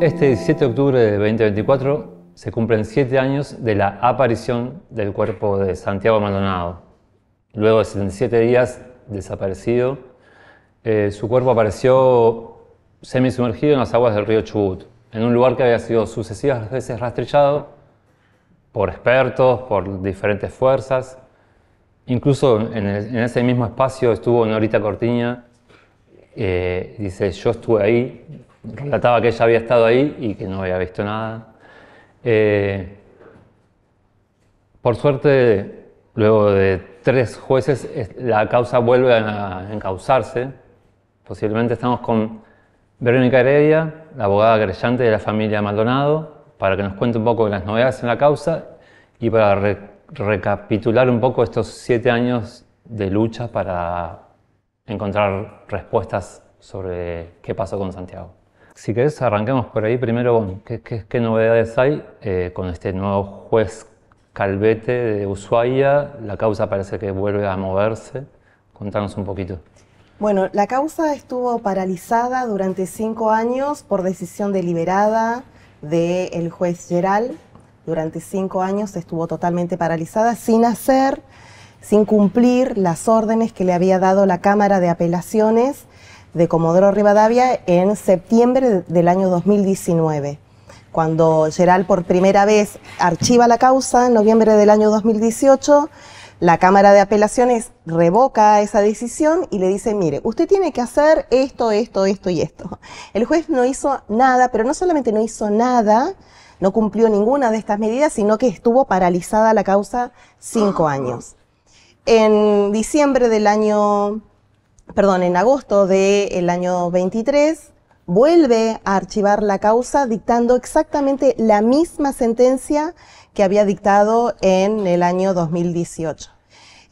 Este 17 de octubre de 2024 se cumplen siete años de la aparición del cuerpo de Santiago Maldonado. Luego de 77 días desaparecido, eh, su cuerpo apareció semisumergido en las aguas del río Chubut, en un lugar que había sido sucesivas veces rastrillado por expertos, por diferentes fuerzas. Incluso en, ese mismo espacio estuvo Norita Cortiña, eh, dice, yo estuve ahí, relataba que ella había estado ahí y que no había visto nada. Eh, por suerte, luego de tres jueces, la causa vuelve a encauzarse. Posiblemente estamos con Verónica Heredia, la abogada creyente de la familia Maldonado, para que nos cuente un poco de las novedades en la causa y para recapitular un poco estos siete años de lucha para encontrar respuestas sobre qué pasó con Santiago. Si querés, arranquemos por ahí primero. ¿qué, novedades hay eh, con este nuevo juez Calvete de Ushuaia? La causa parece que vuelve a moverse. Contanos un poquito. Bueno, la causa estuvo paralizada durante cinco años por decisión deliberada del juez Geral. Durante cinco años estuvo totalmente paralizada sin hacer, sin cumplir las órdenes que le había dado la Cámara de Apelaciones de Comodoro Rivadavia en septiembre del año 2019. Cuando Geral por primera vez archiva la causa en noviembre del año 2018, la Cámara de Apelaciones revoca esa decisión y le dice, mire, usted tiene que hacer esto, esto, esto y esto. El juez no hizo nada, pero no solamente no hizo nada, no cumplió ninguna de estas medidas, sino que estuvo paralizada la causa cinco años. En diciembre del año perdón, en agosto del año 23, vuelve a archivar la causa dictando exactamente la misma sentencia que había dictado en el año 2018.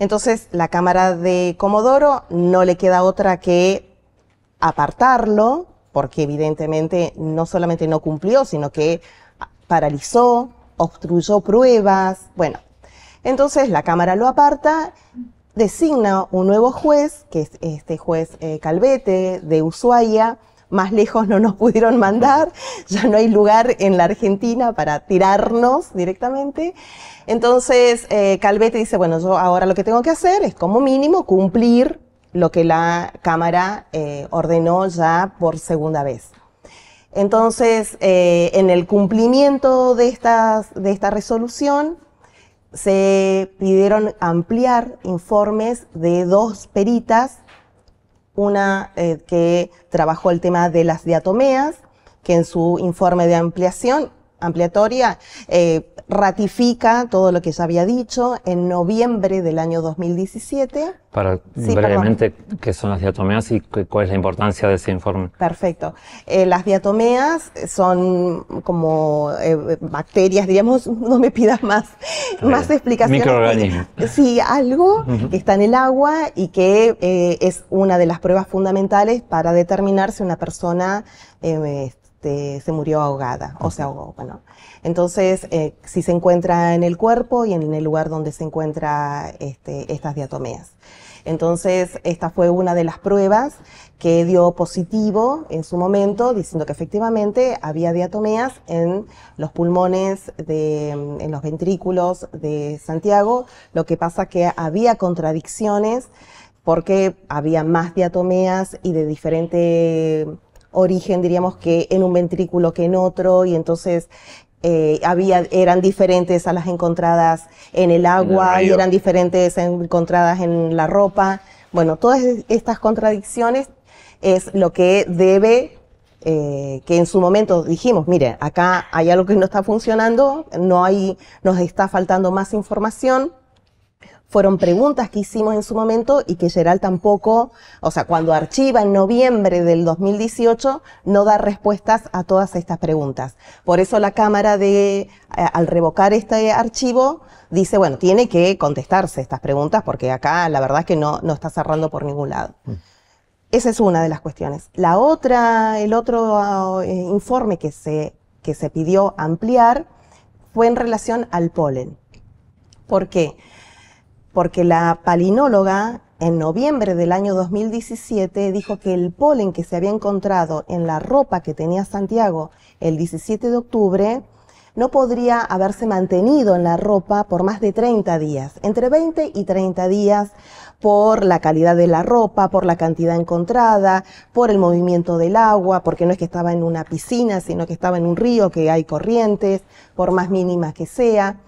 Entonces, la Cámara de Comodoro no le queda otra que apartarlo, porque evidentemente no solamente no cumplió, sino que paralizó, obstruyó pruebas, bueno. Entonces, la Cámara lo aparta designa un nuevo juez, que es este juez eh, Calvete de Ushuaia, más lejos no nos pudieron mandar, ya no hay lugar en la Argentina para tirarnos directamente. Entonces, eh, Calvete dice, bueno, yo ahora lo que tengo que hacer es como mínimo cumplir lo que la Cámara eh, ordenó ya por segunda vez. Entonces, en el cumplimiento de, de esta resolución, se pidieron ampliar informes de dos peritas, una eh, que trabajó el tema de las diatomeas, que en su informe de ampliación ampliatoria eh, ratifica todo lo que se había dicho en noviembre del año 2017. Para brevemente, ¿qué son las diatomeas y cuál es la importancia de ese informe? Perfecto. Eh, las diatomeas son como eh, bacterias, digamos, no me pidas más, más explicaciones. Microorganismos. Sí, algo que está en el agua y que es una de las pruebas fundamentales para determinar si una persona este, se murió ahogada o se ahogó. Bueno, entonces, eh, si se encuentra en el cuerpo y en el lugar donde se encuentra este, estas diatomeas. Entonces, esta fue una de las pruebas que dio positivo en su momento, diciendo que efectivamente había diatomeas en los pulmones, de, en los ventrículos de Santiago. Lo que pasa que había contradicciones porque había más diatomeas y de diferente origen, diríamos que en un ventrículo que en otro, y entonces eh, había, eran diferentes a las encontradas en el agua y eran diferentes encontradas en la ropa. Bueno, todas estas contradicciones es lo que debe eh, que en su momento dijimos, mire, acá hay algo que no está funcionando, no hay, nos está faltando más información, fueron preguntas que hicimos en su momento y que Gerald tampoco, o sea, cuando archiva en noviembre del 2018, no da respuestas a todas estas preguntas. Por eso la Cámara de, eh, al revocar este archivo, dice, bueno, tiene que contestarse estas preguntas porque acá la verdad es que no, no está cerrando por ningún lado. Mm. Esa es una de las cuestiones. La otra, el otro eh, informe que se, que se pidió ampliar fue en relación al polen. ¿Por qué? porque la palinóloga en noviembre del año 2017 dijo que el polen que se había encontrado en la ropa que tenía Santiago el 17 de octubre no podría haberse mantenido en la ropa por más de 30 días, entre 20 y 30 días por la calidad de la ropa, por la cantidad encontrada, por el movimiento del agua, porque no es que estaba en una piscina, sino que estaba en un río que hay corrientes, por más mínimas que sea,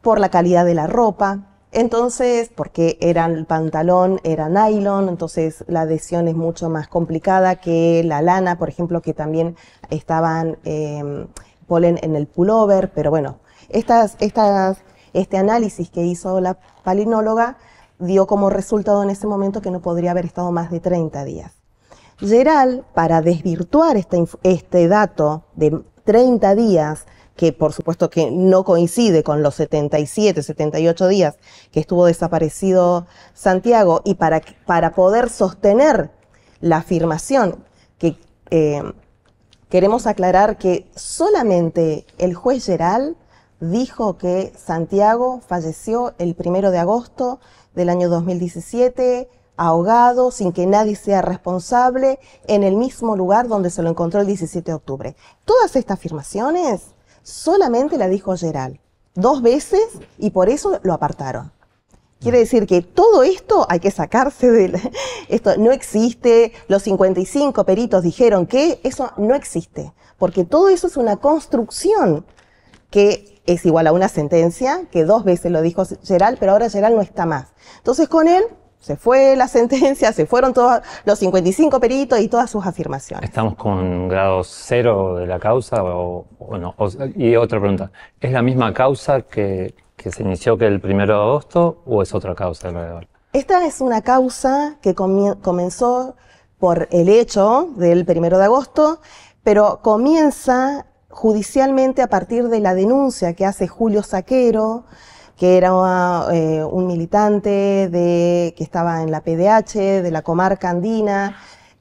por la calidad de la ropa. Entonces, porque eran el pantalón, era nylon, entonces la adhesión es mucho más complicada que la lana, por ejemplo, que también estaban em, polen en el pullover, pero bueno, estas, estas, este análisis que hizo la palinóloga dio como resultado en ese momento que no podría haber estado más de 30 días. Geral, para desvirtuar este, este dato de 30 días, que por supuesto que no coincide con los 77, 78 días que estuvo desaparecido Santiago, y para, para poder sostener la afirmación que eh, queremos aclarar que solamente el juez Geral dijo que Santiago falleció el primero de agosto del año 2017 ahogado, sin que nadie sea responsable, en el mismo lugar donde se lo encontró el 17 de octubre. Todas estas afirmaciones solamente la dijo Gerald, dos veces y por eso lo apartaron. Quiere mm. decir que todo esto hay que sacarse de esto no existe, los 55 peritos dijeron que eso no existe, porque todo eso es una construcción que es igual a una sentencia, que dos veces lo dijo Gerald, pero ahora Gerald no está más. Entonces con él se fue la sentencia, se fueron todos los 55 peritos y todas sus afirmaciones. ¿Estamos con grado cero de la causa o, y otra pregunta, ¿es la misma causa que, que se inició que el primero de agosto o es otra causa alrededor? Esta es una causa que comenzó por el hecho del primero de agosto, pero comienza judicialmente a partir de la denuncia que hace Julio Saquero, que era eh, un militante de, que estaba en la PDH, de la comarca andina,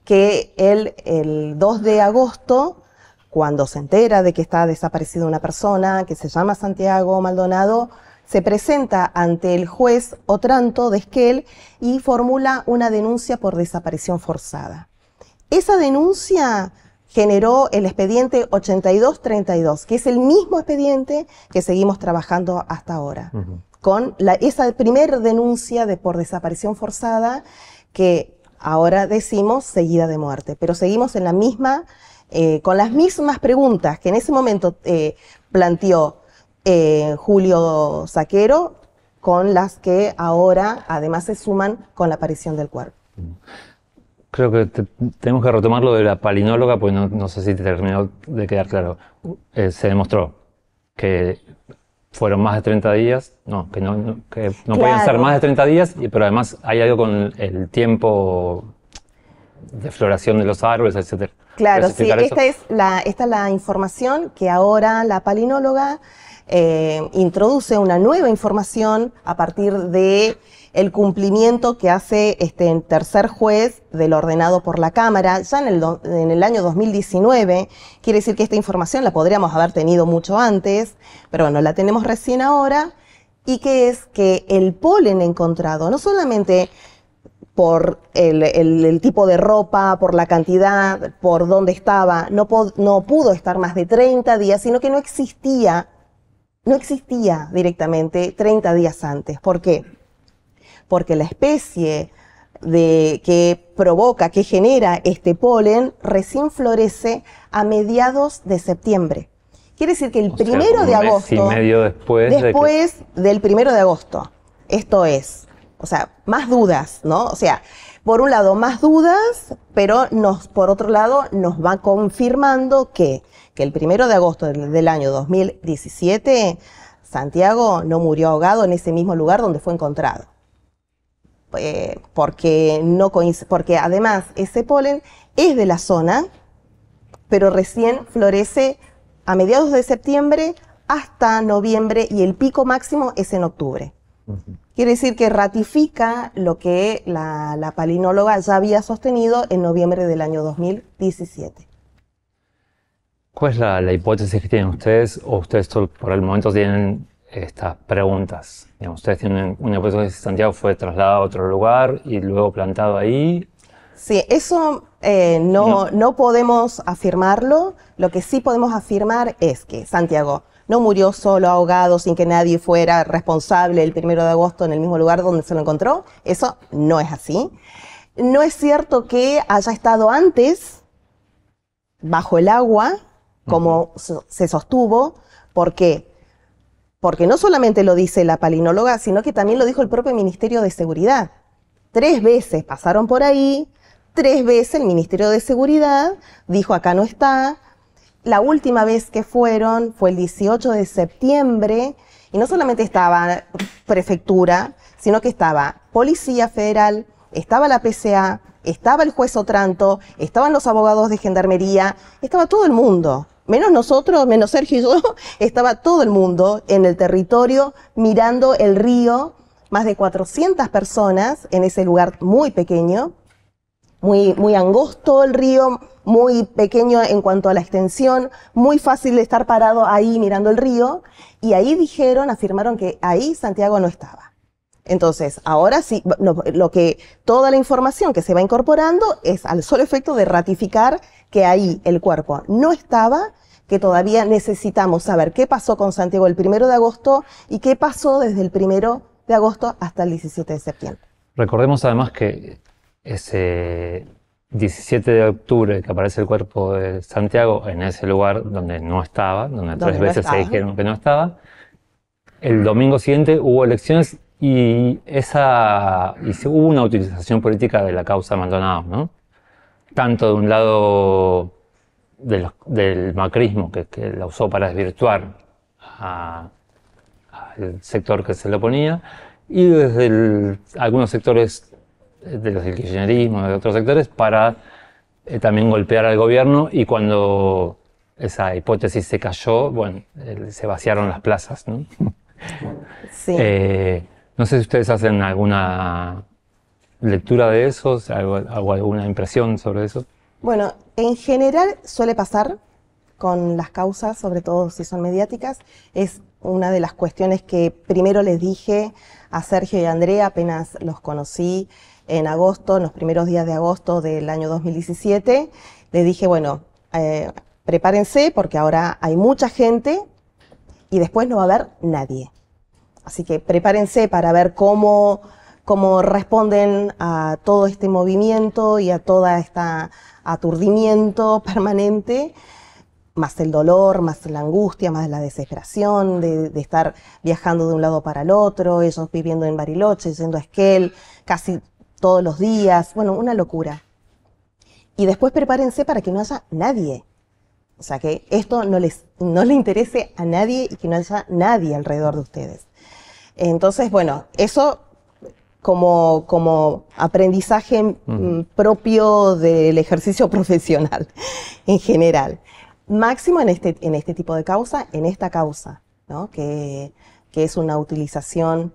que él el 2 de agosto, cuando se entera de que está desaparecida una persona que se llama Santiago Maldonado, se presenta ante el juez Otranto de Esquel y formula una denuncia por desaparición forzada. Esa denuncia generó el expediente 8232, que es el mismo expediente que seguimos trabajando hasta ahora, con la, esa primera denuncia de, por desaparición forzada que ahora decimos seguida de muerte, pero seguimos en la misma, eh, con las mismas preguntas que en ese momento eh, planteó eh, Julio Saquero, con las que ahora además se suman con la aparición del cuerpo creo que tenemos que retomar lo de la palinóloga, pues no, sé si te terminó de quedar claro. Uh, eh, se demostró que fueron más de 30 días, no, que no, podían ser más de 30 días, pero además hay algo con el tiempo de floración de los árboles, etcétera. Claro, sí, esta es, la, esta la información que ahora la palinóloga eh, introduce una nueva información a partir de el cumplimiento que hace este tercer juez del ordenado por la Cámara ya en el, año 2019. Quiere decir que esta información la podríamos haber tenido mucho antes, pero bueno, la tenemos recién ahora. Y que es que el polen encontrado no solamente por el, tipo de ropa, por la cantidad, por dónde estaba, no, no pudo estar más de 30 días, sino que no existía, no existía directamente 30 días antes. ¿Por qué? porque la especie de, que provoca, que genera este polen, recién florece a mediados de septiembre. Quiere decir que el primero de agosto. Y medio después. Después del primero de agosto. Esto es. O sea, más dudas, ¿no? O sea, por un lado más dudas, pero nos, por otro lado nos va confirmando que, que el primero de agosto del año 2017, Santiago no murió ahogado en ese mismo lugar donde fue encontrado. Eh, porque, no porque además ese polen es de la zona, pero recién florece a mediados de septiembre hasta noviembre y el pico máximo es en octubre. Quiere decir que ratifica lo que la, palinóloga ya había sostenido en noviembre del año 2017. ¿Cuál es la hipótesis que tienen ustedes o ustedes por el momento tienen estas preguntas? ustedes tienen una depósito de Santiago, fue trasladado a otro lugar y luego plantado ahí. Sí, eso eh, no, no. podemos afirmarlo. Lo que sí podemos afirmar es que Santiago no murió solo, ahogado, sin que nadie fuera responsable el primero de agosto en el mismo lugar donde se lo encontró. Eso no es así. No es cierto que haya estado antes bajo el agua, como se sostuvo, porque porque no solamente lo dice la palinóloga, sino que también lo dijo el propio Ministerio de Seguridad. Tres veces pasaron por ahí, tres veces el Ministerio de Seguridad dijo acá no está. La última vez que fueron fue el 18 de septiembre y no solamente estaba prefectura, sino que estaba Policía Federal, estaba la PCA, estaba el juez Otranto, estaban los abogados de Gendarmería, estaba todo el mundo menos nosotros, menos Sergio y yo, estaba todo el mundo en el territorio mirando el río, más de 400 personas en ese lugar muy pequeño, muy, muy angosto el río, muy pequeño en cuanto a la extensión, muy fácil de estar parado ahí mirando el río, y ahí dijeron, afirmaron que ahí Santiago no estaba. Entonces, ahora sí, que toda la información que se va incorporando es al solo efecto de ratificar que ahí el cuerpo no estaba, que todavía necesitamos saber qué pasó con Santiago el primero de agosto y qué pasó desde el primero de agosto hasta el 17 de septiembre. Recordemos además que ese 17 de octubre que aparece el cuerpo de Santiago en ese lugar donde no estaba, donde, tres veces se dijeron que no estaba, el domingo siguiente hubo elecciones y esa y hubo una utilización política de la causa Maldonado, ¿no? tanto de un lado del, macrismo, que, la usó para desvirtuar al sector que se le oponía, y desde algunos sectores eh, de los del kirchnerismo, de otros sectores, para eh, también golpear al gobierno y cuando esa hipótesis se cayó, bueno, eh, se vaciaron las plazas, ¿no? Sí. no sé si ustedes hacen alguna lectura de eso? ¿Hago, alguna impresión sobre eso? Bueno, en general suele pasar con las causas, sobre todo si son mediáticas, es una de las cuestiones que primero les dije a Sergio y Andrea apenas los conocí en agosto, en los primeros días de agosto del año 2017. Les dije, bueno, eh, prepárense porque ahora hay mucha gente y después no va a haber nadie. Así que prepárense para ver cómo cómo responden a todo este movimiento y a todo este aturdimiento permanente, más el dolor, más la angustia, más la desesperación de, estar viajando de un lado para el otro, ellos viviendo en Bariloche, yendo a Esquel casi todos los días, bueno, una locura. Y después prepárense para que no haya nadie. O sea, que esto no les, no le interese a nadie y que no haya nadie alrededor de ustedes. Entonces, bueno, eso como, aprendizaje mm, propio del ejercicio profesional en general. Máximo en este, en este tipo de causa, en esta causa, que, que es una utilización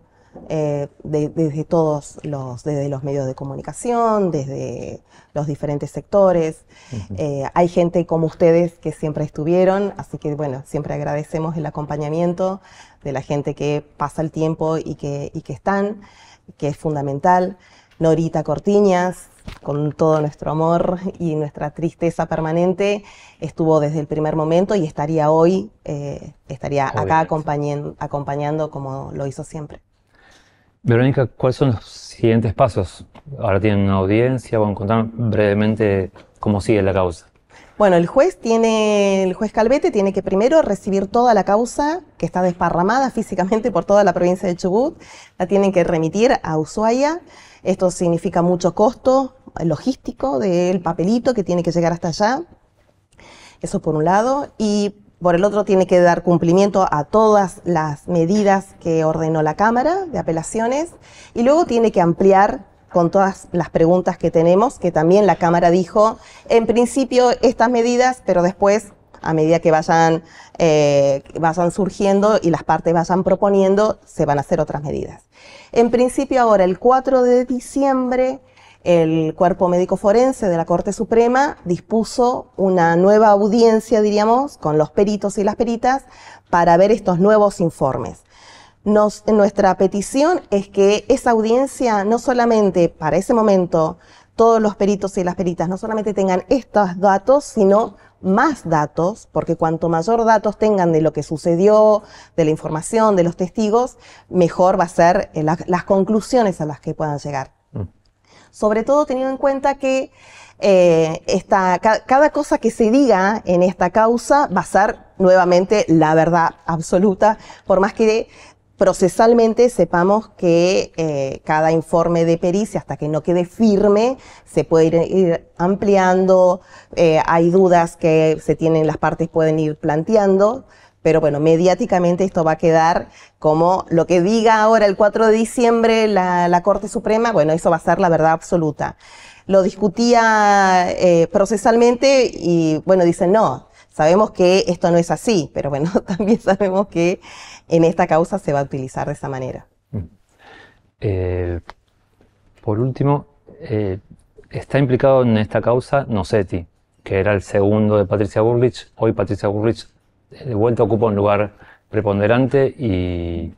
eh, desde todos los, desde los medios de comunicación, desde los diferentes sectores. Eh, hay gente como ustedes que siempre estuvieron, así que bueno, siempre agradecemos el acompañamiento de la gente que pasa el tiempo y que, y que están que es fundamental, Norita Cortiñas, con todo nuestro amor y nuestra tristeza permanente, estuvo desde el primer momento y estaría hoy, eh, estaría acá acompañando, acompañando como lo hizo siempre. Verónica, ¿cuáles son los siguientes pasos? Ahora tienen una audiencia, vamos a contar brevemente cómo sigue la causa. Bueno, el juez tiene, el juez Calvete tiene que primero recibir toda la causa que está desparramada físicamente por toda la provincia de Chubut, la tienen que remitir a Ushuaia. Esto significa mucho costo logístico del papelito que tiene que llegar hasta allá. Eso por un lado. Y por el otro tiene que dar cumplimiento a todas las medidas que ordenó la Cámara de Apelaciones y luego tiene que ampliar con todas las preguntas que tenemos, que también la Cámara dijo, en principio estas medidas, pero después a medida que vayan, eh, vayan surgiendo y las partes vayan proponiendo, se van a hacer otras medidas. En principio ahora, el 4 de diciembre, el Cuerpo Médico Forense de la Corte Suprema dispuso una nueva audiencia, diríamos, con los peritos y las peritas para ver estos nuevos informes nuestra petición es que esa audiencia no solamente para ese momento todos los peritos y las peritas no solamente tengan estos datos, sino más datos, porque cuanto mayor datos tengan de lo que sucedió, de la información, de los testigos, mejor va a ser eh, las conclusiones a las que puedan llegar. Mm. Sobre todo teniendo en cuenta que eh, cada cosa que se diga en esta causa va a ser nuevamente la verdad absoluta, por más que procesalmente sepamos que eh, cada informe de pericia, hasta que no quede firme, se puede ir, ampliando, eh, hay dudas que se tienen, las partes pueden ir planteando, pero bueno, mediáticamente esto va a quedar como lo que diga ahora el 4 de diciembre la, la Corte Suprema, bueno, eso va a ser la verdad absoluta. Lo discutía eh, procesalmente y bueno, dicen no, Sabemos que esto no es así, pero bueno, también sabemos que en esta causa se va a utilizar de esa manera. Mm. Eh, por último, eh, está implicado en esta causa Nocetti, que era el segundo de Patricia Burrich. Hoy Patricia Burrich eh, de vuelta ocupa un lugar preponderante y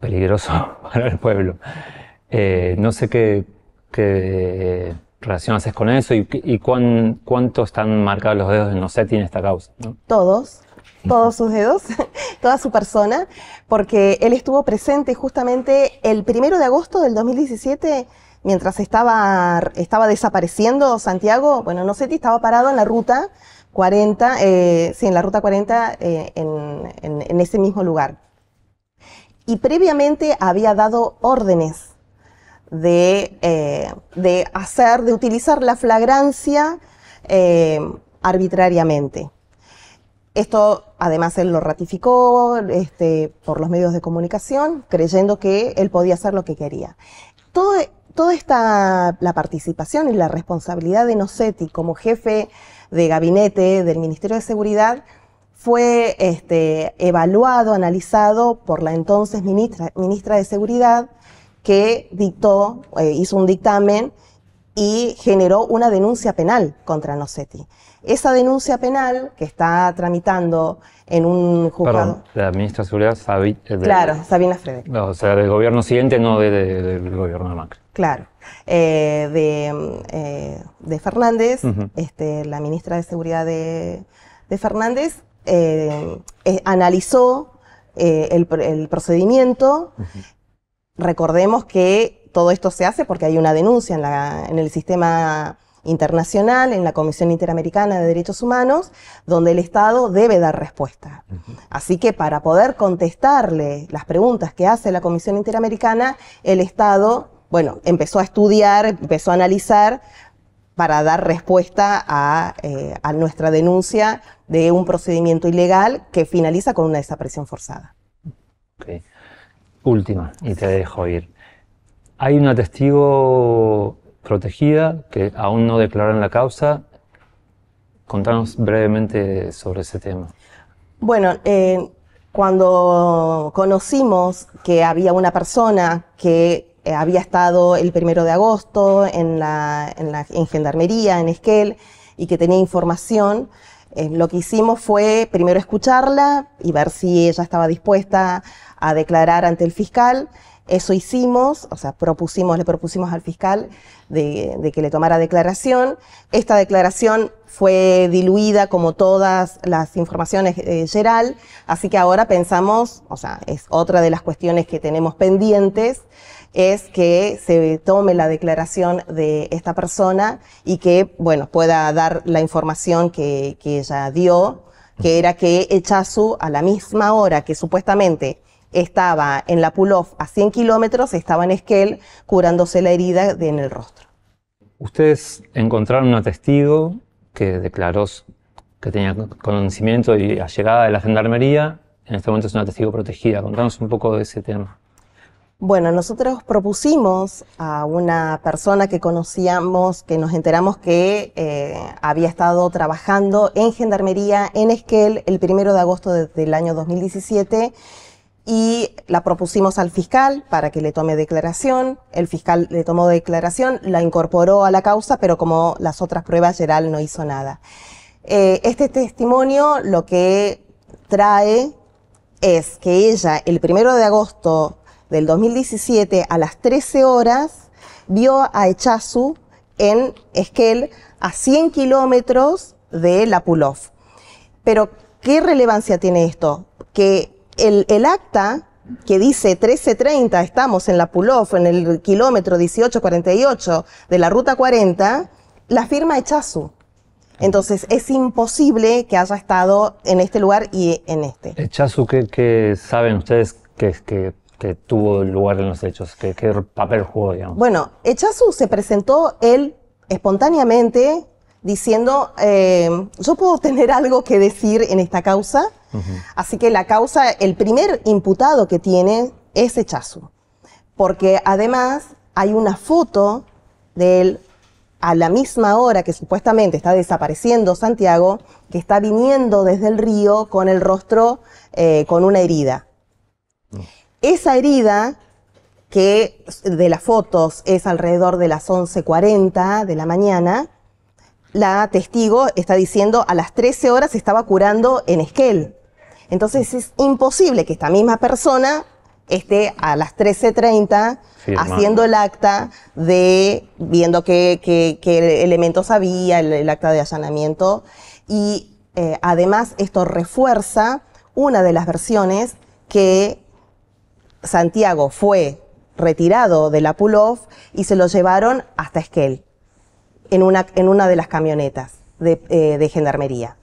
peligroso para el pueblo. no sé qué, qué, relación haces con eso y, y cuánto están marcados los dedos de sé en esta causa? Todos, todos sus dedos, toda su persona, porque él estuvo presente justamente el primero de agosto del 2017 mientras estaba, estaba desapareciendo Santiago, bueno, Noceti estaba parado en la ruta 40, eh, sí, en la ruta 40 eh, en ese mismo lugar. Y previamente había dado órdenes eh, de, hacer, de utilizar la flagrancia eh, arbitrariamente. Esto además él lo ratificó este, por los medios de comunicación, creyendo que él podía hacer lo que quería. Todo, toda esta, la participación y la responsabilidad de Nocetti como jefe de gabinete del Ministerio de Seguridad fue este, evaluado, analizado por la entonces ministra, ministra de Seguridad, que dictó, eh, hizo un dictamen y generó una denuncia penal contra Nocetti. Esa denuncia penal que está tramitando en un juzgado. Perdón, la ministra de Seguridad, Sabina... Eh, claro, Sabina Frederick. No, o sea, del gobierno siguiente, no del gobierno de Macri. Claro. Eh, de, Fernández, este, la ministra de Seguridad de, Fernández, analizó el, procedimiento. Recordemos que todo esto se hace porque hay una denuncia en, el sistema internacional, en la Comisión Interamericana de Derechos Humanos, donde el Estado debe dar respuesta. Así que para poder contestarle las preguntas que hace la Comisión Interamericana, el Estado, bueno, empezó a estudiar, empezó a analizar para dar respuesta a, eh, nuestra denuncia de un procedimiento ilegal que finaliza con una desaparición forzada última, y te dejo ir. Hay una testigo protegida que aún no declaran la causa. Contanos brevemente sobre ese tema. Bueno, eh, cuando conocimos que había una persona que eh, había estado el primero de agosto en la, en la en Gendarmería, en Esquel, y que tenía información, eh, lo que hicimos fue primero escucharla y ver si ella estaba dispuesta a declarar ante el fiscal. Eso hicimos, o sea, propusimos, le propusimos al fiscal de, que le tomara declaración. Esta declaración fue diluida como todas las informaciones de eh, Geral, así que ahora pensamos, o sea, es otra de las cuestiones que tenemos pendientes, es que se tome la declaración de esta persona y que, bueno, pueda dar la información que, ella dio, que era que Echazu, a la misma hora que supuestamente estaba en la pull-off a 100 kilómetros, estaba en Esquel curándose la herida en el rostro. Ustedes encontraron a testigo que declaró que tenía conocimiento y llegada de la gendarmería. En este momento es una testigo protegida. Contanos un poco de ese tema. Bueno, nosotros propusimos a una persona que conocíamos, que nos enteramos que eh, había estado trabajando en Gendarmería en Esquel el primero de agosto del año 2017 y la propusimos al fiscal para que le tome declaración. El fiscal le tomó declaración, la incorporó a la causa, pero como las otras pruebas, Geral no hizo nada. Eh, este testimonio lo que trae es que ella el primero de agosto del 2017 a las 13 horas, vio a Echazu en Esquel a 100 kilómetros de La Pero, ¿qué relevancia tiene esto? Que el, acta que dice 1330, estamos en La en el kilómetro 1848 de la Ruta 40, la firma Echazu. Entonces es imposible que haya estado en este lugar y en este. Echazu, ¿qué, saben ustedes que, que que tuvo lugar en los hechos? que papel jugó, digamos? Bueno, Echazu se presentó él espontáneamente diciendo, eh, yo puedo tener algo que decir en esta causa, así que la causa, el primer imputado que tiene es Echazu, porque además hay una foto de él a la misma hora que supuestamente está desapareciendo Santiago, que está viniendo desde el río con el rostro eh, con una herida. Mm. Esa herida, que de las fotos es alrededor de las 11.40 de la mañana, la testigo está diciendo a las 13 horas estaba curando en Esquel. Entonces es imposible que esta misma persona esté a las 13.30 haciendo el acta de viendo qué, elementos había, el, acta de allanamiento. Y eh, además esto refuerza una de las versiones que Santiago fue retirado de la pull-off y se lo llevaron hasta Esquel, en una, en una de las camionetas de, eh, de gendarmería.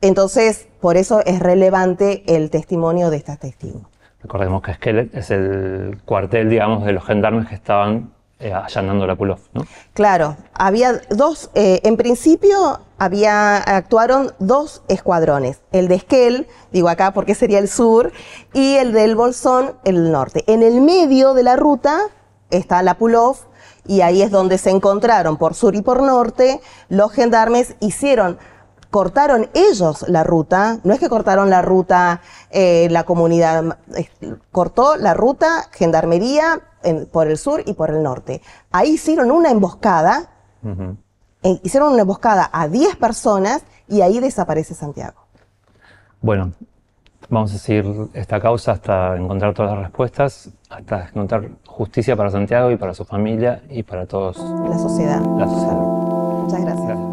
Entonces, por eso es relevante el testimonio de estas testigos. Recordemos que Esquel es el cuartel, digamos, de los gendarmes que estaban allá eh, allanando la Pulov, ¿no? Claro, había dos, eh, en principio había, actuaron dos escuadrones, el de Esquel, digo acá porque sería el sur, y el del Bolsón, el norte. En el medio de la ruta está la Pulov, y ahí es donde se encontraron por sur y por norte, los gendarmes hicieron cortaron ellos la ruta, no es que cortaron la ruta eh, la comunidad, cortó la ruta gendarmería, por el sur y por el norte. Ahí hicieron una emboscada, eh, hicieron una emboscada a 10 personas y ahí desaparece Santiago. Bueno, vamos a seguir esta causa hasta encontrar todas las respuestas, hasta encontrar justicia para Santiago y para su familia y para todos. La sociedad. La sociedad. Muchas gracias.